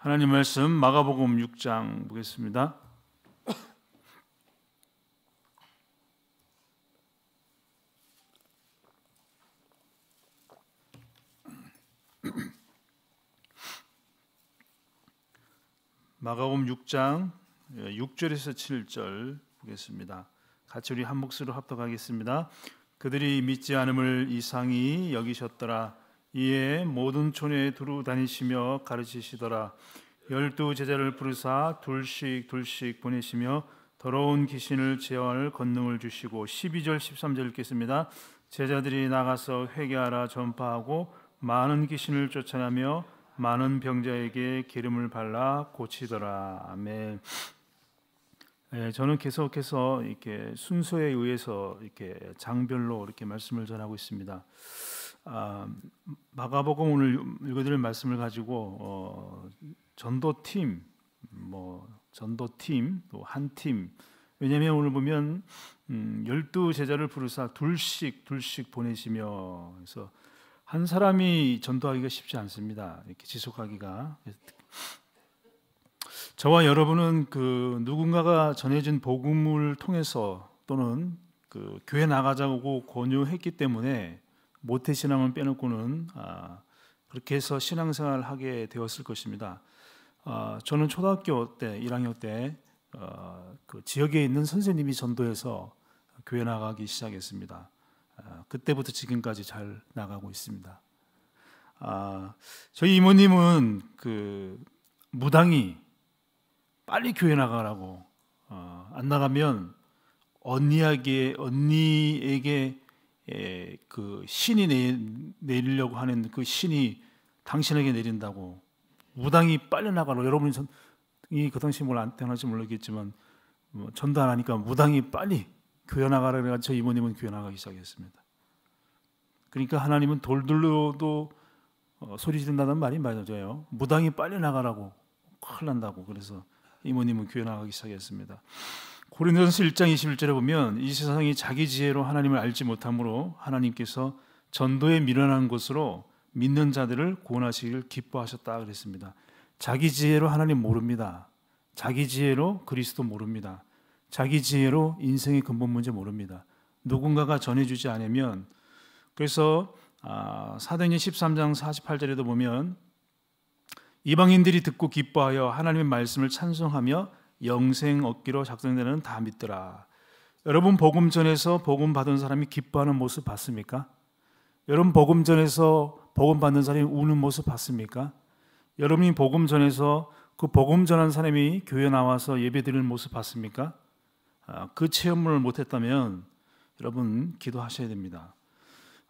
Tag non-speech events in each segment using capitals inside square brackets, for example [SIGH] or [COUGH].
하나님 말씀 마가복음 6장 보겠습니다. [CLEARS THROAT] 마가복음 6장 6절에서 예, 7절 보겠습니다. 같이 우리 한 몫으로 합독하겠습니다. 그들이 믿지 않음을 이상히 여기셨더라 이에 모든 촌에 두루 다니시며 가르치시더라. 열두 제자를 부르사 둘씩 둘씩 보내시며 더러운 귀신을 제어할 권능을 주시고 12절 13절 읽겠습니다. 제자들이 나가서 회개하라 전파하고 많은 귀신을 쫓아내며 많은 병자에게 기름을 발라 고치더라. 아멘. 예, 저는 계속해서 이렇게 순서에 의해서 이렇게 장별로 이렇게 말씀을 전하고 있습니다. 아, 마가복음 오늘 읽어드릴 말씀을 가지고 어, 전도팀, 뭐 전도팀 또 한 팀. 왜냐하면 오늘 보면 음, 열두 제자를 부르사 둘씩 둘씩 보내시며 그래서 한 사람이 전도하기가 쉽지 않습니다. 이렇게 지속하기가. 저와 여러분은 그 누군가가 전해진 복음을 통해서 또는 그 교회 나가자고 권유했기 때문에 모태 신앙은 빼놓고는 아, 그렇게 해서 신앙생활을 하게 되었을 것입니다. 아, 저는 초등학교 때 1학년 때그 어, 지역에 있는 선생님이 전도해서 교회 나가기 시작했습니다. 아, 그때부터 지금까지 잘 나가고 있습니다. 저희 이모님은 그 무당이 빨리 교회 나가라고 어, 안 나가면 언니에게 언니에게 예, 그 신이 내, 내리려고 하는 그 신이 당신에게 내린다고 무당이 빨려나가라 여러분이 그 당시 뭘안 태어날지 모르겠지만 뭐 전도 안 하니까 무당이 빨리 교회 나가라 그래가지고 저 이모님은 교회 나가기 시작했습니다. 그러니까 하나님은 돌들로도 어, 소리 지른다는 말이 맞아요. 무당이 빨려 나가라고 큰일 난다고 그래서 이모님은 교회 나가기 시작했습니다. 고린도전서 1장 21절에 보면 이 세상이 자기 지혜로 하나님을 알지 못함으로 하나님께서 전도에 미련한 것으로 믿는 자들을 구원하시기를 기뻐하셨다 그랬습니다. 자기 지혜로 하나님 모릅니다. 자기 지혜로 그리스도 모릅니다. 자기 지혜로 인생의 근본 문제 모릅니다. 누군가가 전해주지 않으면 그래서 아, 사도행전 13장 48절에도 보면 이방인들이 듣고 기뻐하여 하나님의 말씀을 찬송하며 영생 얻기로 작성되는 다 믿더라. 여러분 복음 전에서 복음 받은 사람이 기뻐하는 모습 봤습니까? 여러분 복음 전에서 복음 받는 사람이 우는 모습 봤습니까? 여러분이 복음 전에서 그 복음 전한 사람이 교회 나와서 예배 드리는 모습 봤습니까? 아, 그 체험을 못했다면 여러분 기도하셔야 됩니다.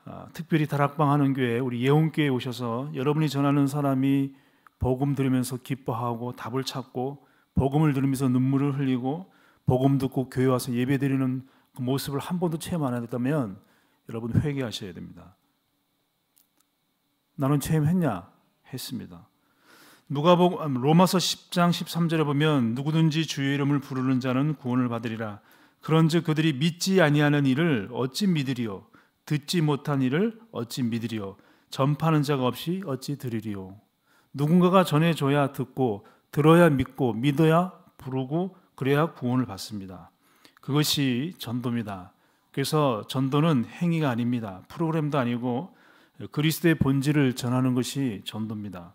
아, 특별히 다락방 하는 교회 우리 예원교회 오셔서 여러분이 전하는 사람이 복음 들으면서 기뻐하고 답을 찾고 복음을 들으면서 눈물을 흘리고 복음 듣고 교회 와서 예배드리는 그 모습을 한 번도 체험 안 했다면 여러분 회개하셔야 됩니다. 나는 체험했냐? 했습니다. 누가복 아, 로마서 10장 13절에 보면 누구든지 주의 이름을 부르는 자는 구원을 받으리라. 그런즉 그들이 믿지 아니하는 일을 어찌 믿으리요? 듣지 못한 일을 어찌 믿으리요? 전파하는 자가 없이 어찌 들으리요? 누군가가 전해줘야 듣고 들어야 믿고 믿어야 부르고 그래야 구원을 받습니다. 그것이 전도입니다. 그래서 전도는 행위가 아닙니다. 프로그램도 아니고 그리스도의 본질을 전하는 것이 전도입니다.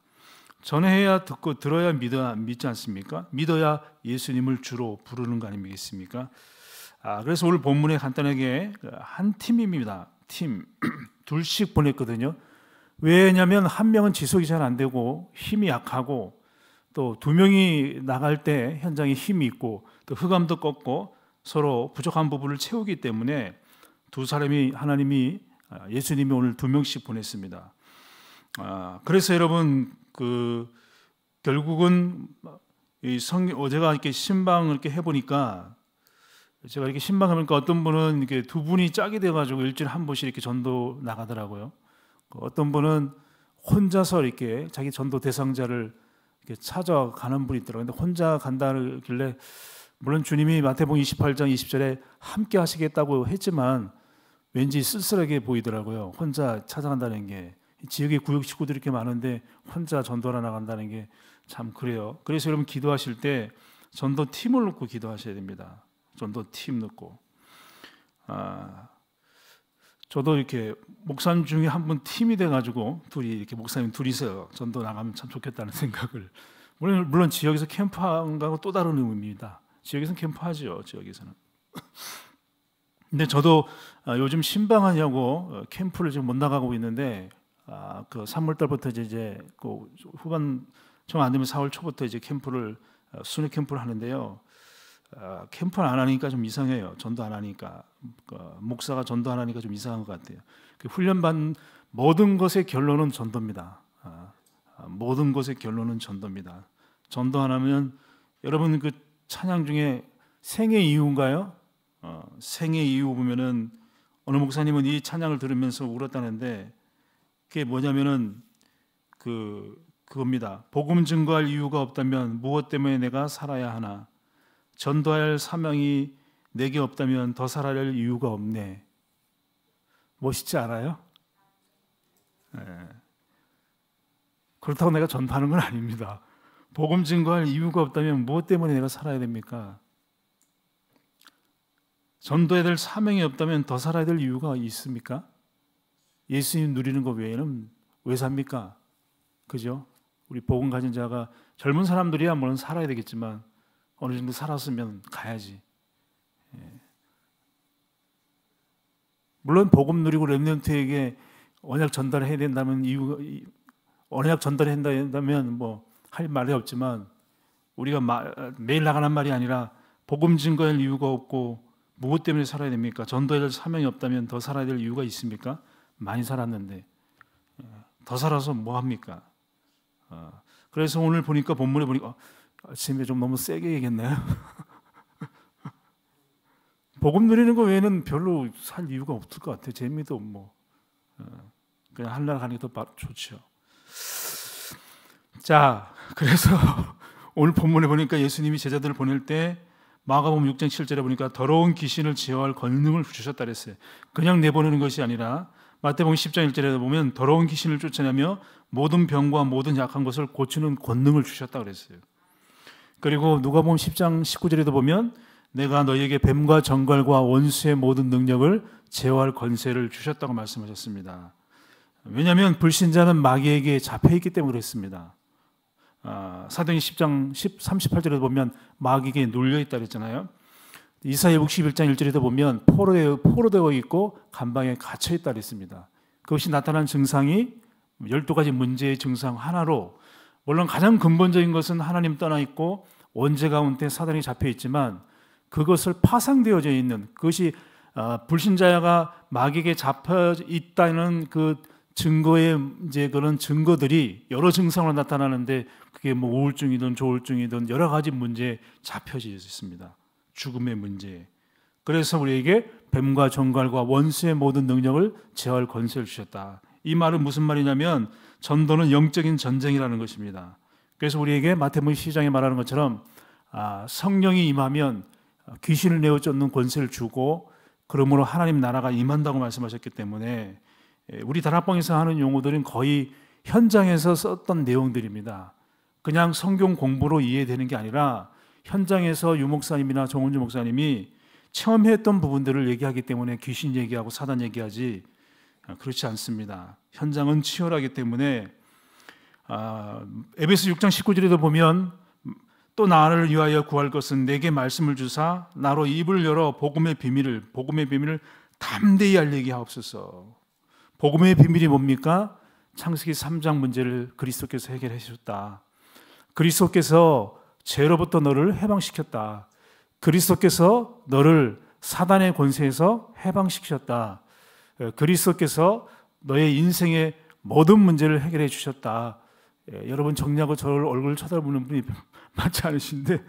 전해야 듣고 들어야 믿어야 믿지 않습니까? 믿어야 예수님을 주로 부르는 거아니니까 아, 그래서 오늘 본문에 간단하게 그 한 팀입니다. 팀 [CLEARS THROAT] 둘씩 보냈거든요. 왜냐하면 한 명은 지속이 잘 안 되고 힘이 약하고 또두 명이 나갈 때 현장에 힘이 있고 또 흑암도 꺾고 서로 부족한 부분을 채우기 때문에 두 사람이 하나님이 아, 예수님이 오늘 두 명씩 보냈습니다. 아, 그래서 여러분 그 결국은 이성 어제가 이렇게 신방을 이렇게 해보니까 제가 이렇게 신방하니까 어떤 분은 이렇게 두 분이 짝이 돼가지고 일주일에 한 번씩 이렇게 전도 나가더라고요. 그 어떤 분은 혼자서 이렇게 자기 전도 대상자를 이렇게 찾아가는 분이 있더라고요. 근데 혼자 간다길래 물론 주님이 마태복음 28장 20절에 함께 하시겠다고 했지만 왠지 쓸쓸하게 보이더라고요. 혼자 찾아간다는 게 지역에 구역 식구들이 이렇게 많은데 혼자 전도하러 나간다는 게 참 그래요. 그래서 여러분 기도하실 때 전도 팀을 놓고 기도하셔야 됩니다. 전도 팀 놓고. 아, 저도 이렇게 목사님 중에 한 분 팀이 돼가지고 둘이 이렇게 목사님 둘이서 전도 나가면 참 좋겠다는 [LAUGHS] 생각을 물론 물론 지역에서 캠프하는 또 다른 의미입니다. 지역에서는 캠프하지요. 지역에서는. [LAUGHS] 근데 저도 아, 요즘 신방하냐고 어, 캠프를 지금 못 나가고 있는데 아, 그 3월 달부터 이제, 이제 그 후반 정안 되면 4월 초부터 이제 캠프를 어, 순회 캠프를 하는데요. 어, 캠프를 안 하니까 좀 이상해요. 전도 안 하니까 그 목사가 전도 안 하니까 좀 이상한 것 같아요. 그 훈련받은 모든 것의 결론은 전도입니다. 어, 어, 모든 것의 결론은 전도입니다. 전도 안 하면 여러분 그 찬양 중에 생애 이유인가요? 생애 이유 보면은 어느 목사님은 이 찬양을 들으면서 울었다는데 그게 뭐냐면은 그 그겁니다. 복음 증거할 이유가 없다면 무엇 때문에 내가 살아야 하나? 전도할 사명이 내게 없다면 더 살아갈 이유가 없네. 멋있지 않아요? 네. 그렇다고 내가 전파하는 건 아닙니다. 복음 증거할 이유가 없다면 무엇 때문에 내가 살아야 됩니까? 전도해야 될 사명이 없다면 더 살아야 될 이유가 있습니까? 예수님 누리는 것 외에는 왜 삽니까? 그죠? 우리 복음 가진 자가 젊은 사람들이야 물론 살아야 되겠지만 어느 정도 살았으면 가야지. 예. 물론 복음 누리고 렘넌트에게 언약 전달해야 된다면 이유 언약 전달해야 된다면 뭐 할 말이 없지만 우리가 매일 나가는 말이 아니라 복음 증거할 이유가 없고 무엇 때문에 살아야 됩니까? 전도해야 사명이 없다면 더 살아야 될 이유가 있습니까? 많이 살았는데 예. 더 살아서 뭐 합니까? 어. 그래서 오늘 보니까 본문에 보니까 어, 아침에 좀 너무 세게 얘기했나요? [LAUGHS] 복음 누리는 거 외에는 별로 살 이유가 없을 것 같아요. 재미도 뭐 그냥 한날 가는 게 더 좋죠. 자, 그래서 [LAUGHS] 오늘 본문에 보니까 예수님이 제자들을 보낼 때 마가복음 6장 7절에 보니까 더러운 귀신을 제어할 권능을 주셨다 그랬어요. 그냥 내보내는 것이 아니라 마태복음 10장 1절에 보면 더러운 귀신을 쫓아내며 모든 병과 모든 약한 것을 고치는 권능을 주셨다 그랬어요. 그리고 누가 보면 10장 19절에도 보면 내가 너희에게 뱀과 정갈과 원수의 모든 능력을 제어할 권세를 주셨다고 말씀하셨습니다. 왜냐하면 불신자는 마귀에게 잡혀있기 때문에 그습니다 아, 사도행 10장 10, 38절에 보면 마귀에게 눌려있다 그랬잖아요. 이사야 61장 1절에도 보면 포로에, 포로되어 있고 감방에 갇혀있다 그랬습니다. 그것이 나타난 증상이 12가지 문제의 증상 하나로 물론 가장 근본적인 것은 하나님 떠나 있고 원죄 가운데 사단이 잡혀 있지만 그것을 파상되어져 있는 그것이 어, 불신자가 마귀에게 잡혀 있다는 그 증거의 이제 그런 증거들이 여러 증상으로 나타나는데 그게 뭐 우울증이든 조울증이든 여러 가지 문제에 잡혀져 있습니다. 죽음의 문제. 그래서 우리에게 뱀과 종갈과 원수의 모든 능력을 제할 권세를 주셨다. 이 말은 무슨 말이냐면 전도는 영적인 전쟁이라는 것입니다. 그래서 우리에게 마태복음 시장에 말하는 것처럼 아, 성령이 임하면 귀신을 내어 쫓는 권세를 주고 그러므로 하나님 나라가 임한다고 말씀하셨기 때문에 예, 우리 다락방에서 하는 용어들은 거의 현장에서 썼던 내용들입니다. 그냥 성경 공부로 이해되는 게 아니라 현장에서 유목사님이나 정원주 목사님이 체험했던 부분들을 얘기하기 때문에 귀신 얘기하고 사단 얘기하지 아, 그렇지 않습니다. 현장은 치열하기 때문에 아, 에베소 6장 19절에도 보면 또 나를 위하여 구할 것은 내게 말씀을 주사 나로 입을 열어 복음의 비밀을 복음의 비밀을 담대히 알리게 하옵소서. 복음의 비밀이 뭡니까? 창세기 3장 문제를 그리스도께서 해결해 주셨다. 그리스도께서 죄로부터 너를 해방시켰다. 그리스도께서 너를 사단의 권세에서 해방시키셨다. 그리스도께서 너의 인생의 모든 문제를 해결해 주셨다. 예, 여러분 정리하고 저를 얼굴 쳐다보는 분이 [LAUGHS] 많지 않으신데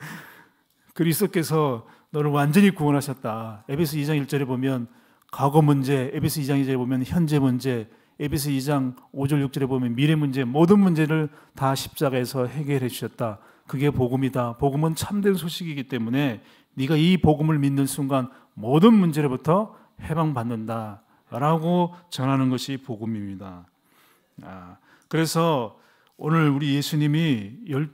그리스도께서 너를 완전히 구원하셨다. 에베소 2장 1절에 보면 과거 문제, 에베소 2장 2절에 보면 현재 문제, 에베소 2장 5절 6절에 보면 미래 문제 모든 문제를 다 십자가에서 해결해 주셨다. 그게 복음이다. 복음은 참된 소식이기 때문에 네가 이 복음을 믿는 순간 모든 문제로부터 해방받는다라고 전하는 것이 복음입니다. 아, 그래서 오늘 우리 예수님이 열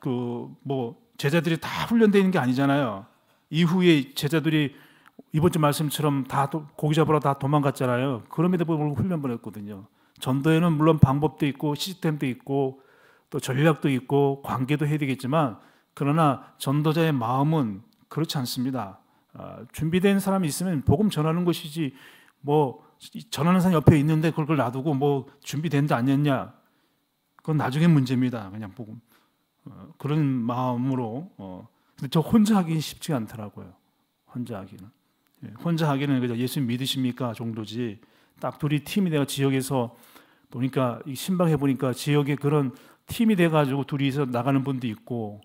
그 뭐 제자들이 다 훈련되어 있는 게 아니잖아요. 이후에 제자들이 이번 주 말씀처럼 다 고기 잡으러 다 도망갔잖아요. 그럼에도 불구하고 훈련 보냈거든요. 전도에는 물론 방법도 있고 시스템도 있고 또 전략도 있고 관계도 해야 되겠지만 그러나 전도자의 마음은 그렇지 않습니다. 어, 준비된 사람이 있으면 복음 전하는 것이지 뭐 전하는 사람 옆에 있는데 그걸 놔두고 뭐 준비된다 안 했냐 그건 나중에 문제입니다. 그냥 보고 어, 그런 마음으로 어, 근데 저 혼자 하기 쉽지 않더라고요. 혼자 하기는 예, 혼자 하기는 그냥 예수 믿으십니까 정도지 딱 둘이 팀이 내가 지역에서 보니까 신방해 보니까 지역에 그런 팀이 돼가지고 둘이서 나가는 분도 있고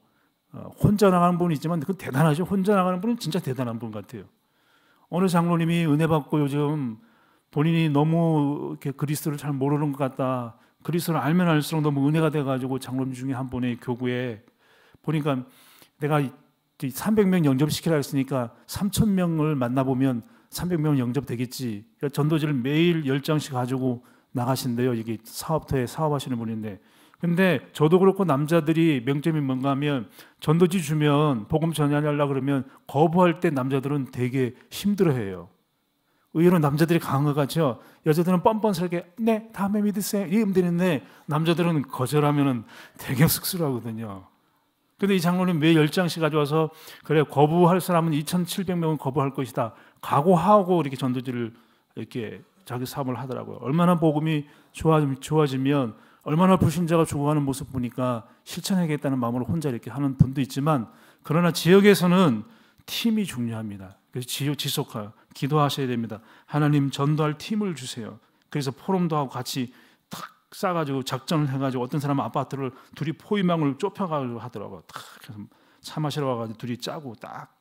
어, 혼자 나가는 분이 있지만 그 대단하죠. 혼자 나가는 분은 진짜 대단한 분 같아요. 어느 장로님이 은혜 받고 요즘 본인이 너무 이렇게 그리스도를 잘 모르는 것 같다. 그리스도를 알면 알수록 너무 은혜가 돼가지고 장로님 중에 한 분의 교구에 보니까 내가 300명 영접시키라 했으니까 3,000명을 만나보면 300명 영접되겠지. 그러니까 전도지를 매일 10장씩 가지고 나가신대요. 이게 사업터에 사업하시는 분인데. 근데 저도 그렇고 남자들이 명점이 뭔가 하면 전도지 주면 복음 전하려고 그러면 거부할 때 남자들은 되게 힘들어해요. 의외로 남자들이 강한 것 같죠. 여자들은 뻔뻔스럽게 네 다음에 믿으세요. 이러면 되는데 네, 남자들은 거절하면은 되게 쑥스러하거든요. 근데 이 장로님 왜 열장씩 가져와서 그래 거부할 사람은 2,700명은 거부할 것이다. 각오하고 이렇게 전도지를 이렇게 자기 사업을 하더라고요. 얼마나 복음이 좋아지면 얼마나 불신자가 죽어가는 모습 보니까 실천하겠다는 마음으로 혼자 이렇게 하는 분도 있지만 그러나 지역에서는 팀이 중요합니다. 그래서 지속하여 기도하셔야 됩니다. 하나님 전도할 팀을 주세요. 그래서 포럼도 하고 같이 탁 싸가지고 작전을 해가지고 어떤 사람 아파트를 둘이 포위망을 좁혀가지고 하더라고. 탁차 마시러 와가지고 둘이 짜고 딱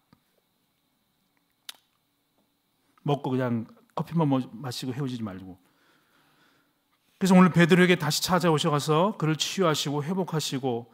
먹고 그냥 커피만 뭐 마시고 헤어지지 말고. 그래서 오늘 베드로에게 다시 찾아오셔서 그를 치유하시고 회복하시고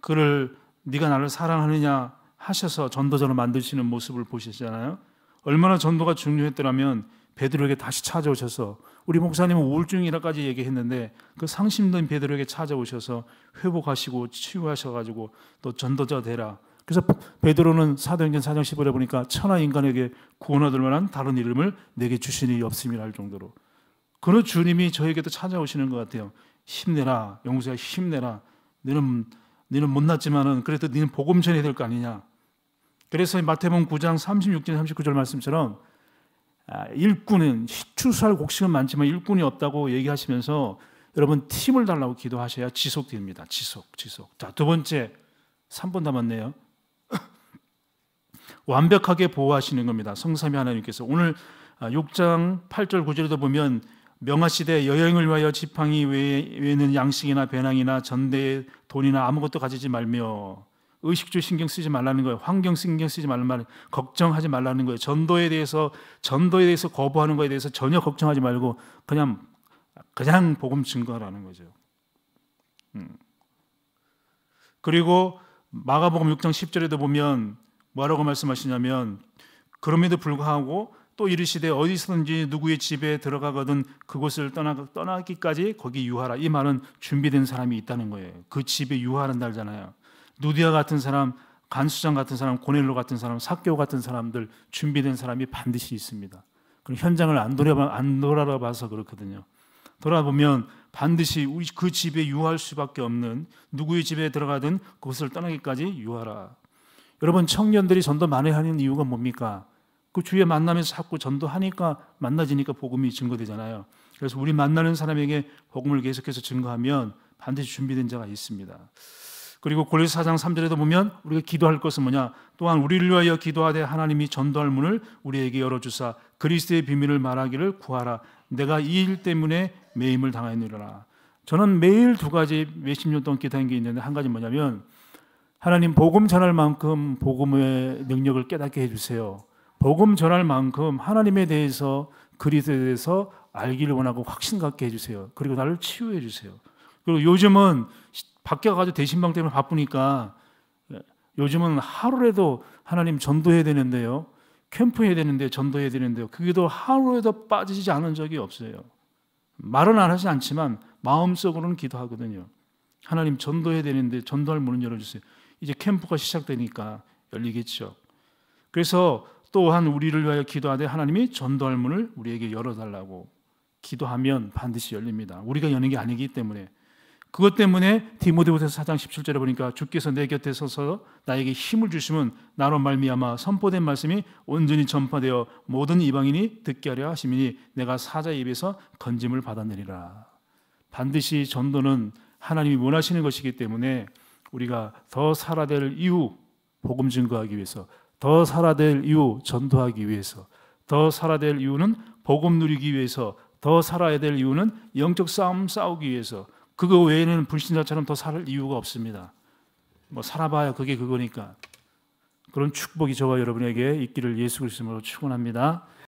그를 네가 나를 사랑하느냐 하셔서 전도자로 만드시는 모습을 보셨잖아요 얼마나 전도가 중요했더라면 베드로에게 다시 찾아오셔서 우리 목사님은 우울증이라까지 얘기했는데 그 상심된 베드로에게 찾아오셔서 회복하시고 치유하셔가지고 또 전도자 되라. 그래서 베드로는 사도행전 4장 15절에 보니까 천하 인간에게 구원하들 만한 다른 이름을 내게 주신이 없음이라 할 정도로 그런 주님이 저에게도 찾아오시는 것 같아요. 힘내라, 영수야 힘내라. 너는 너는 못났지만은 그래도 너는 복음 전해야 될거 아니냐. 그래서 마태복음 9장 36절 39절 말씀처럼 아, 일꾼은 추수할 곡식은 많지만 일꾼이 없다고 얘기하시면서 여러분 팀을 달라고 기도하셔야 지속됩니다. 지속, 지속. 자, 두 번째 3번 남았네요. [LAUGHS] 완벽하게 보호하시는 겁니다. 성삼위 하나님께서 오늘 6장 아, 8절 9절에도 보면 명하 시대 여행을 위하여 지팡이 외에는 양식이나 배낭이나 전대에 돈이나 아무것도 가지지 말며 의식주 신경 쓰지 말라는 거예요. 환경 신경 쓰지 말라는 말, 걱정하지 말라는 거예요. 전도에 대해서 전도에 대해서 거부하는 거에 대해서 전혀 걱정하지 말고 그냥 그냥 복음 증거라는 거죠. 음. 그리고 마가복음 6장 10절에도 보면 뭐라고 말씀하시냐면 그럼에도 불구하고 또 이르시되 어디서든지 누구의 집에 들어가거든 그곳을 떠나, 떠나기까지 거기 유하라 이 말은 준비된 사람이 있다는 거예요 그 집에 유하는 날잖아요 누디아 같은 사람, 간수장 같은 사람, 고넬로 같은 사람, 사교 같은 사람들 준비된 사람이 반드시 있습니다. 그럼 현장을 안 돌아봐 안 돌아봐서 그렇거든요. 돌아보면 반드시 우리 그 집에 유할 수밖에 없는 누구의 집에 들어가든 그것을 떠나기까지 유하라. 여러분 청년들이 전도 많이 하는 이유가 뭡니까? 그 주위에 만나면서 자꾸 전도하니까 만나지니까 복음이 증거되잖아요. 그래서 우리 만나는 사람에게 복음을 계속해서 증거하면 반드시 준비된 자가 있습니다. 그리고 골로새 4장 3절에도 보면 우리가 기도할 것은 뭐냐? 또한 우리를 위하여 기도하되 하나님이 전도할 문을 우리에게 열어 주사 그리스도의 비밀을 말하기를 구하라. 내가 이 일 때문에 매임을 당하였느니라. 저는 매일 두 가지 몇 십 년 동안 기도한 게 있는데 한 가지 뭐냐면 하나님 복음 전할 만큼 복음의 능력을 깨닫게 해 주세요. 복음 전할 만큼 하나님에 대해서 그리스도에 대해서 알기를 원하고 확신 갖게 해 주세요. 그리고 나를 치유해 주세요. 그리고 요즘은 밖에 가서 대신방 때문에 바쁘니까 요즘은 하루라도 하나님 전도해야 되는데요. 캠프해야 되는데 전도해야 되는데요. 그게도 하루에도 빠지지 않은 적이 없어요. 말은 안 하지 않지만 마음속으로는 기도하거든요. 하나님 전도해야 되는데 전도할 문을 열어주세요. 이제 캠프가 시작되니까 열리겠죠. 그래서 또한 우리를 위하여 기도하되 하나님이 전도할 문을 우리에게 열어달라고 기도하면 반드시 열립니다. 우리가 여는 게 아니기 때문에 그것 때문에 디모데후서 4장 17절에 보니까 주께서 내 곁에 서서 나에게 힘을 주심은 나로 말미암아 선포된 말씀이 온전히 전파되어 모든 이방인이 듣게 하려 하심이니 내가 사자의 입에서 건짐을 받았느니라. 반드시 전도는 하나님이 원하시는 것이기 때문에 우리가 더 살아될 이유 복음 증거하기 위해서 더 살아될 이유 전도하기 위해서 더 살아될 이유는 복음 누리기 위해서 더 살아야 될 이유는 영적 싸움 싸우기 위해서 그거 외에는 불신자처럼 더 살 이유가 없습니다. 뭐 살아봐야 그게 그거니까. 그런 축복이 저와 여러분에게 있기를 예수 그리스도로 축원합니다.